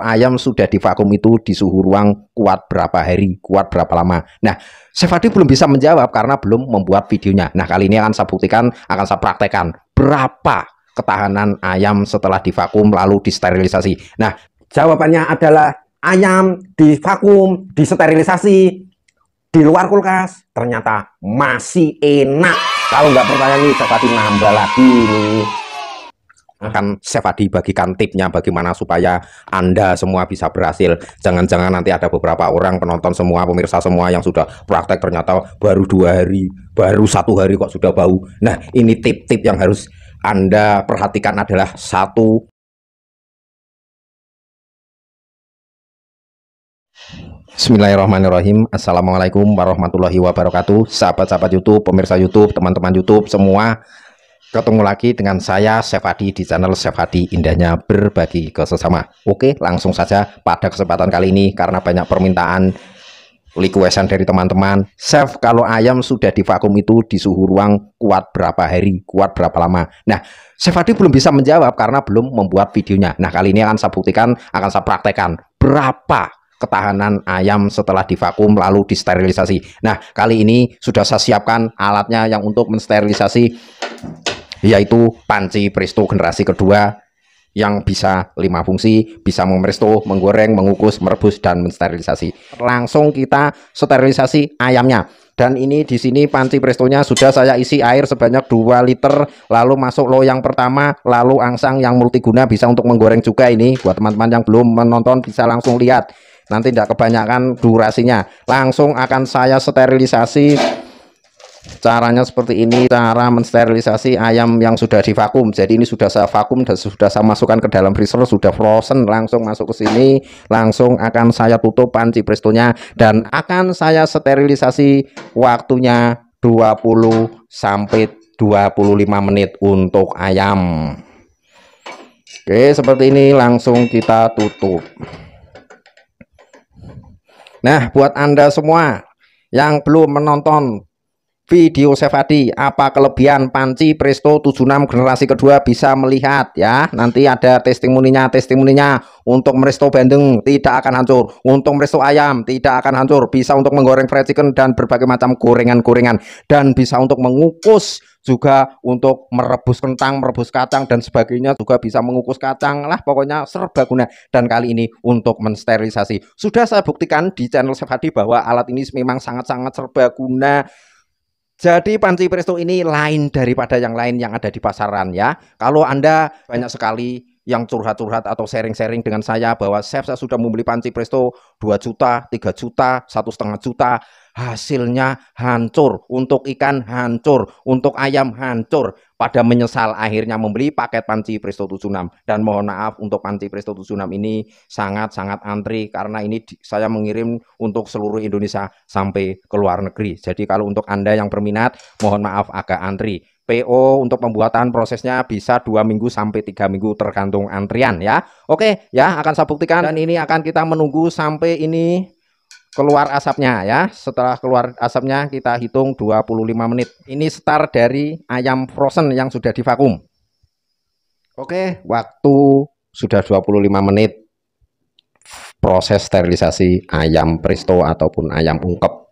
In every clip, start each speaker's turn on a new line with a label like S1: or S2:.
S1: ayam sudah divakum itu di suhu ruang kuat berapa hari, kuat berapa lama. Nah, Chef belum bisa menjawab karena belum membuat videonya. Nah, kali ini akan saya buktikan, akan saya praktekkan berapa ketahanan ayam setelah divakum lalu disterilisasi. Nah, jawabannya adalah ayam divakum, disterilisasi, di luar kulkas ternyata masih enak. Kalau nggak percaya nih, Chef Adi nambah lagi nih akan Chef Adi bagikan tipnya bagaimana supaya Anda semua bisa berhasil. Jangan-jangan nanti ada beberapa orang penonton semua, pemirsa semua yang sudah praktek ternyata baru dua hari, baru satu hari kok sudah bau. Nah ini tip-tip yang harus Anda perhatikan adalah satu. Bismillahirrahmanirrahim Assalamualaikum warahmatullahi wabarakatuh Sahabat-sahabat Youtube, pemirsa Youtube, teman-teman Youtube semua Ketemu lagi dengan saya Chef di channel Chef Indahnya Berbagi ke Sesama. Oke, langsung saja pada kesempatan kali ini karena banyak permintaan requestan dari teman-teman. Chef, kalau ayam sudah divakum itu di suhu ruang kuat berapa hari, kuat berapa lama? Nah, Chef belum bisa menjawab karena belum membuat videonya. Nah, kali ini akan saya buktikan, akan saya praktekkan berapa ketahanan ayam setelah divakum lalu disterilisasi. Nah, kali ini sudah saya siapkan alatnya yang untuk mensterilisasi yaitu panci presto generasi kedua yang bisa lima fungsi, bisa memresto menggoreng, mengukus, merebus dan mensterilisasi. Langsung kita sterilisasi ayamnya. Dan ini di sini panci prestonya sudah saya isi air sebanyak 2 liter, lalu masuk loyang pertama, lalu angsang yang multiguna bisa untuk menggoreng juga ini. Buat teman-teman yang belum menonton bisa langsung lihat. Nanti tidak kebanyakan durasinya. Langsung akan saya sterilisasi caranya seperti ini cara mensterilisasi ayam yang sudah divakum jadi ini sudah saya vakum dan sudah saya masukkan ke dalam freezer sudah frozen langsung masuk ke sini langsung akan saya tutup panci prestonya dan akan saya sterilisasi waktunya 20 sampai 25 menit untuk ayam oke seperti ini langsung kita tutup nah buat anda semua yang belum menonton video Sefadi apa kelebihan panci Presto 76 generasi kedua bisa melihat ya nanti ada testimoninya testimoninya untuk meresto bandeng tidak akan hancur untuk meresto ayam tidak akan hancur bisa untuk menggoreng fried chicken dan berbagai macam gorengan-gorengan dan bisa untuk mengukus juga untuk merebus kentang, merebus kacang dan sebagainya juga bisa mengukus kacang lah pokoknya serba guna dan kali ini untuk mensterilisasi sudah saya buktikan di channel Sefadi bahwa alat ini memang sangat-sangat serba guna. Jadi panci presto ini lain daripada yang lain yang ada di pasaran ya. Kalau Anda banyak sekali yang curhat-curhat atau sharing-sharing dengan saya bahwa saya sudah membeli panci presto 2 juta, 3 juta, satu setengah juta hasilnya hancur, untuk ikan hancur, untuk ayam hancur. Pada menyesal akhirnya membeli paket panci Presto 76 dan mohon maaf untuk panci Presto 76 ini sangat-sangat antri karena ini saya mengirim untuk seluruh Indonesia sampai ke luar negeri. Jadi kalau untuk Anda yang berminat mohon maaf agak antri. PO untuk pembuatan prosesnya bisa dua minggu sampai tiga minggu tergantung antrian ya. Oke ya akan saya buktikan dan ini akan kita menunggu sampai ini keluar asapnya ya. Setelah keluar asapnya kita hitung 25 menit. Ini start dari ayam frozen yang sudah divakum. Oke, waktu sudah 25 menit proses sterilisasi ayam presto ataupun ayam ungkep.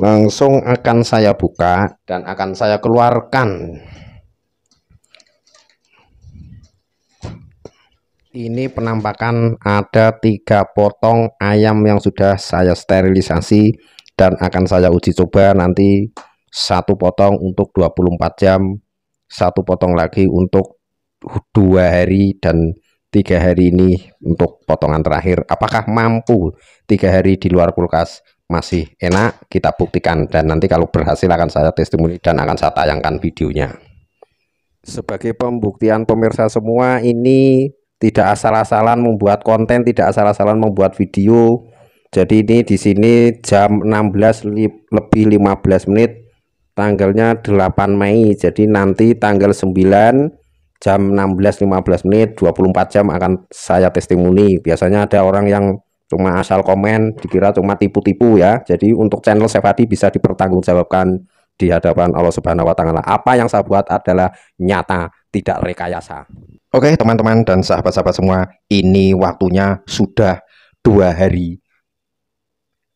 S1: Langsung akan saya buka dan akan saya keluarkan ini penampakan ada tiga potong ayam yang sudah saya sterilisasi dan akan saya uji coba nanti satu potong untuk 24 jam satu potong lagi untuk dua hari dan tiga hari ini untuk potongan terakhir apakah mampu tiga hari di luar kulkas masih enak kita buktikan dan nanti kalau berhasil akan saya testimoni dan akan saya tayangkan videonya sebagai pembuktian pemirsa semua ini tidak asal-asalan membuat konten, tidak asal-asalan membuat video. Jadi ini di sini jam 16 lebih 15 menit tanggalnya 8 Mei. Jadi nanti tanggal 9 jam 16.15 menit 24 jam akan saya testimoni. Biasanya ada orang yang cuma asal komen dikira cuma tipu-tipu ya. Jadi untuk channel sepati bisa dipertanggungjawabkan di hadapan Allah Subhanahu wa taala. Apa yang saya buat adalah nyata, tidak rekayasa. Oke, teman-teman dan sahabat-sahabat semua, ini waktunya sudah dua hari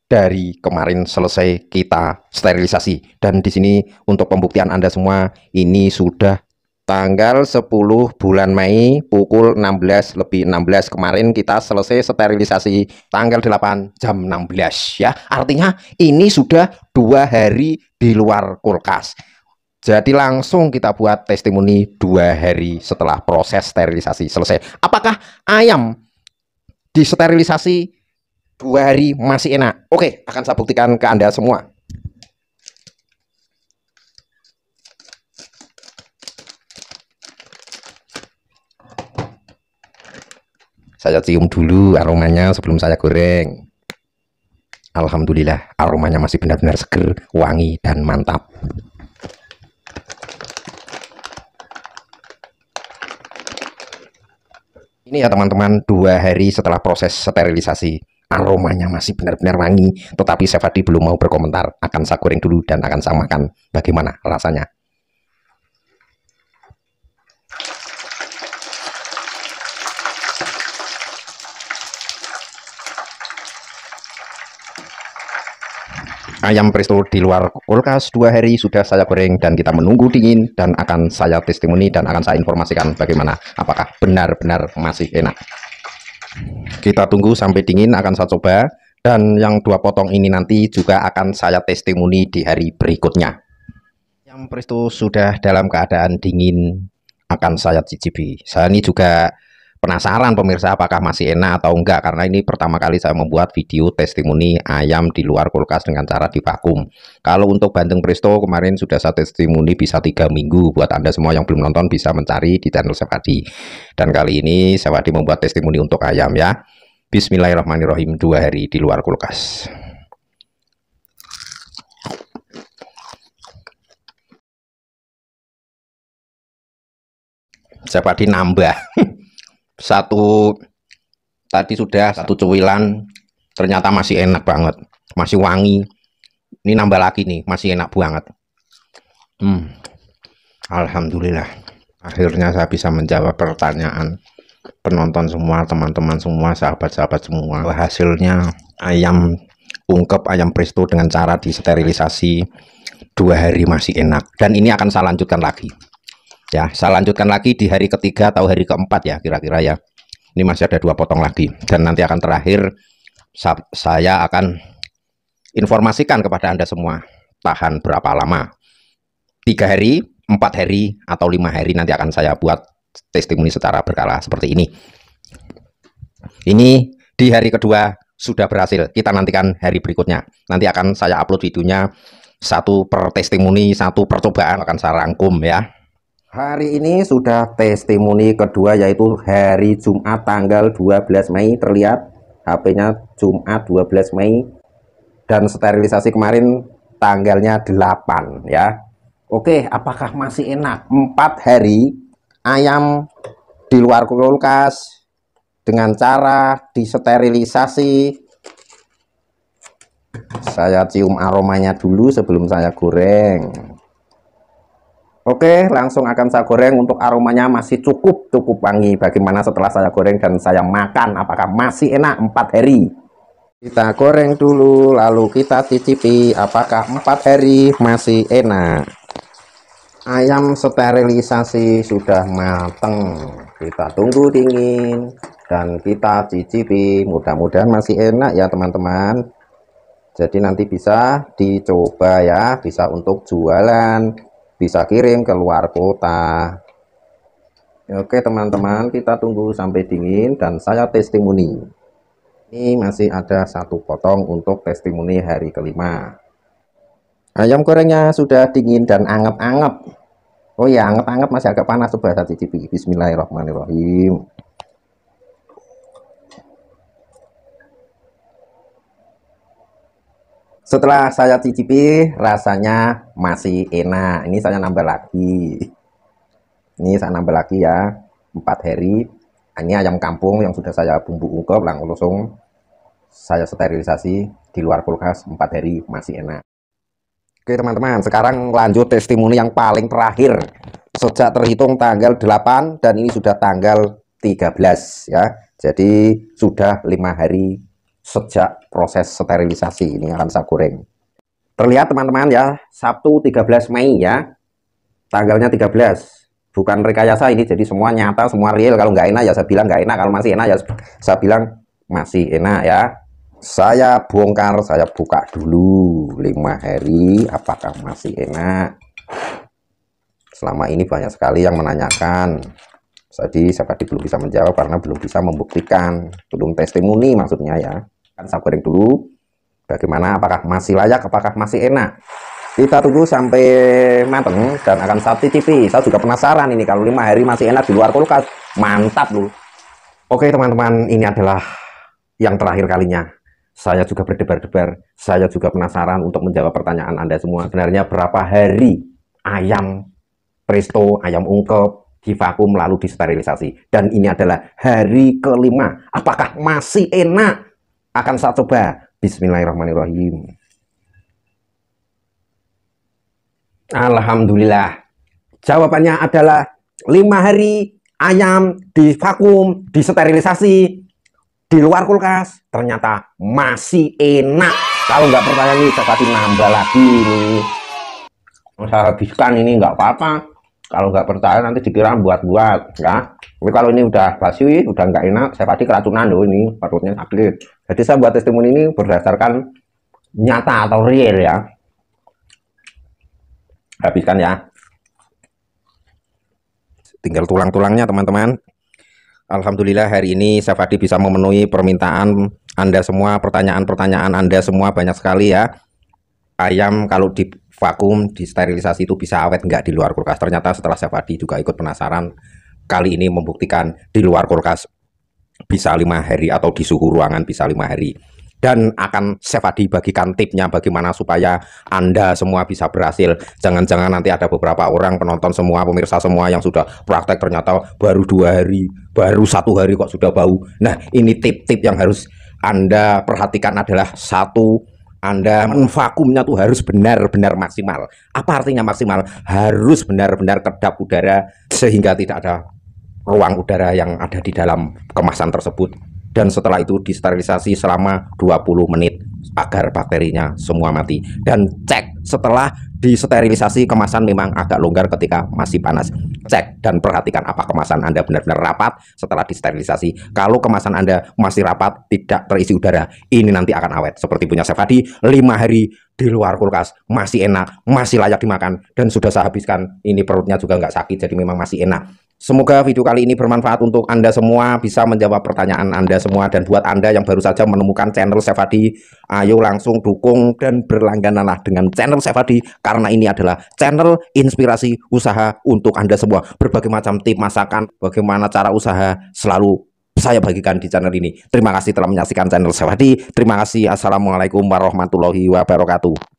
S1: dari kemarin selesai kita sterilisasi dan di sini untuk pembuktian Anda semua ini sudah tanggal 10 bulan Mei pukul 16 lebih 16 kemarin kita selesai sterilisasi tanggal 8 jam 16 ya artinya ini sudah dua hari di luar kulkas jadi langsung kita buat testimoni dua hari setelah proses sterilisasi selesai apakah ayam disterilisasi dua hari masih enak oke akan saya buktikan ke anda semua Saya cium dulu aromanya sebelum saya goreng. Alhamdulillah aromanya masih benar-benar seger, wangi dan mantap. Ini ya teman-teman, dua hari setelah proses sterilisasi, aromanya masih benar-benar wangi, tetapi Sefadi belum mau berkomentar. Akan saya goreng dulu dan akan saya makan bagaimana rasanya. Ayam presto di luar kulkas dua hari sudah saya goreng dan kita menunggu dingin dan akan saya testimoni dan akan saya informasikan bagaimana apakah benar-benar masih enak. Kita tunggu sampai dingin akan saya coba dan yang dua potong ini nanti juga akan saya testimoni di hari berikutnya. Ayam presto sudah dalam keadaan dingin akan saya cicipi. Saya ini juga Penasaran pemirsa apakah masih enak atau enggak karena ini pertama kali saya membuat video testimoni ayam di luar kulkas dengan cara divakum. Kalau untuk bandeng presto kemarin sudah saya testimoni bisa tiga minggu buat Anda semua yang belum nonton bisa mencari di channel Sepadi Dan kali ini Sewadi membuat testimoni untuk ayam ya. Bismillahirrahmanirrahim dua hari di luar kulkas. Sewadi nambah. satu tadi sudah satu cuwilan ternyata masih enak banget masih wangi ini nambah lagi nih masih enak banget hmm. Alhamdulillah akhirnya saya bisa menjawab pertanyaan penonton semua teman-teman semua sahabat-sahabat semua hasilnya ayam ungkep ayam presto dengan cara disterilisasi dua hari masih enak dan ini akan saya lanjutkan lagi ya saya lanjutkan lagi di hari ketiga atau hari keempat ya kira-kira ya ini masih ada dua potong lagi dan nanti akan terakhir saya akan informasikan kepada anda semua tahan berapa lama tiga hari empat hari atau lima hari nanti akan saya buat testimoni secara berkala seperti ini ini di hari kedua sudah berhasil kita nantikan hari berikutnya nanti akan saya upload videonya satu per testimoni satu percobaan akan saya rangkum ya Hari ini sudah testimoni kedua yaitu hari Jumat tanggal 12 Mei terlihat HP-nya Jumat 12 Mei dan sterilisasi kemarin tanggalnya 8 ya. Oke, apakah masih enak? 4 hari ayam di luar kulkas dengan cara disterilisasi. Saya cium aromanya dulu sebelum saya goreng. Oke, langsung akan saya goreng untuk aromanya masih cukup cukup wangi. Bagaimana setelah saya goreng dan saya makan apakah masih enak Empat hari? Kita goreng dulu lalu kita cicipi apakah empat hari masih enak. Ayam sterilisasi sudah mateng. Kita tunggu dingin dan kita cicipi. Mudah-mudahan masih enak ya teman-teman. Jadi nanti bisa dicoba ya, bisa untuk jualan bisa kirim ke luar kota oke teman-teman kita tunggu sampai dingin dan saya testimoni ini masih ada satu potong untuk testimoni hari kelima ayam gorengnya sudah dingin dan anget-anget oh ya anget-anget masih agak panas coba saya cicipi bismillahirrahmanirrahim Setelah saya cicipi, rasanya masih enak. Ini saya nambah lagi. Ini saya nambah lagi ya, 4 hari. Nah, ini ayam kampung yang sudah saya bumbu ungkep langsung saya sterilisasi di luar kulkas 4 hari masih enak. Oke teman-teman, sekarang lanjut testimoni yang paling terakhir. Sejak terhitung tanggal 8 dan ini sudah tanggal 13 ya. Jadi sudah lima hari sejak proses sterilisasi ini akan saya goreng terlihat teman-teman ya Sabtu 13 Mei ya tanggalnya 13 bukan rekayasa ini jadi semua nyata semua real kalau nggak enak ya saya bilang nggak enak kalau masih enak ya saya bilang masih enak ya saya bongkar saya buka dulu lima hari apakah masih enak selama ini banyak sekali yang menanyakan jadi saya tadi belum bisa menjawab karena belum bisa membuktikan belum testimoni maksudnya ya akan saya goreng dulu. Bagaimana? Apakah masih layak? Apakah masih enak? Kita tunggu sampai mateng dan akan saya cicipi. Saya juga penasaran ini kalau lima hari masih enak di luar kulkas. Mantap loh. Oke teman-teman, ini adalah yang terakhir kalinya. Saya juga berdebar-debar, saya juga penasaran untuk menjawab pertanyaan Anda semua. Sebenarnya berapa hari ayam presto, ayam ungkep, divakum lalu disterilisasi. Dan ini adalah hari kelima. Apakah masih enak? akan saya coba Bismillahirrahmanirrahim Alhamdulillah jawabannya adalah lima hari ayam di vakum disterilisasi di luar kulkas ternyata masih enak kalau nggak percaya ini saya kasih nambah lagi ini saya habiskan ini nggak apa-apa kalau nggak percaya nanti dikira buat-buat ya tapi kalau ini udah basi udah nggak enak saya pasti keracunan loh ini perutnya sakit jadi saya buat testimoni ini berdasarkan nyata atau real ya habiskan ya tinggal tulang-tulangnya teman-teman Alhamdulillah hari ini Safadi bisa memenuhi permintaan Anda semua pertanyaan-pertanyaan Anda semua banyak sekali ya ayam kalau di vakum di sterilisasi itu bisa awet nggak di luar kulkas. Ternyata setelah saya Safadi juga ikut penasaran, kali ini membuktikan di luar kulkas bisa lima hari atau di suhu ruangan bisa lima hari. Dan akan Sefadi bagikan tipnya bagaimana supaya Anda semua bisa berhasil. Jangan-jangan nanti ada beberapa orang penonton semua, pemirsa semua yang sudah praktek ternyata baru dua hari, baru satu hari kok sudah bau. Nah ini tip-tip yang harus Anda perhatikan adalah satu anda vakumnya tuh harus benar-benar maksimal. Apa artinya maksimal? Harus benar-benar kedap udara sehingga tidak ada ruang udara yang ada di dalam kemasan tersebut. Dan setelah itu disterilisasi selama 20 menit agar bakterinya semua mati. Dan cek setelah disterilisasi kemasan memang agak longgar ketika masih panas. Cek dan perhatikan apa kemasan Anda benar-benar rapat setelah disterilisasi. Kalau kemasan Anda masih rapat, tidak terisi udara, ini nanti akan awet. Seperti punya saya tadi 5 hari di luar kulkas, masih enak, masih layak dimakan, dan sudah saya habiskan. Ini perutnya juga nggak sakit, jadi memang masih enak. Semoga video kali ini bermanfaat untuk Anda semua, bisa menjawab pertanyaan Anda semua. Dan buat Anda yang baru saja menemukan channel Sefadi, ayo langsung dukung dan berlanggananlah dengan channel Sefadi. Karena ini adalah channel inspirasi usaha untuk Anda semua. Berbagai macam tip masakan, bagaimana cara usaha selalu saya bagikan di channel ini. Terima kasih telah menyaksikan channel Sefadi. Terima kasih. Assalamualaikum warahmatullahi wabarakatuh.